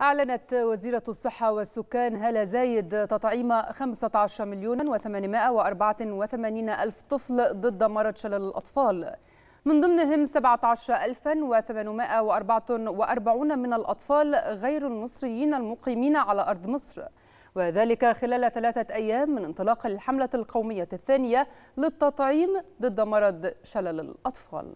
أعلنت وزيرة الصحة والسكان هالة زايد تطعيم 15 مليون و884 ألف طفل ضد مرض شلل الأطفال من ضمنهم 17844 من الأطفال غير المصريين المقيمين على أرض مصر وذلك خلال ثلاثة أيام من انطلاق الحملة القومية الثانية للتطعيم ضد مرض شلل الأطفال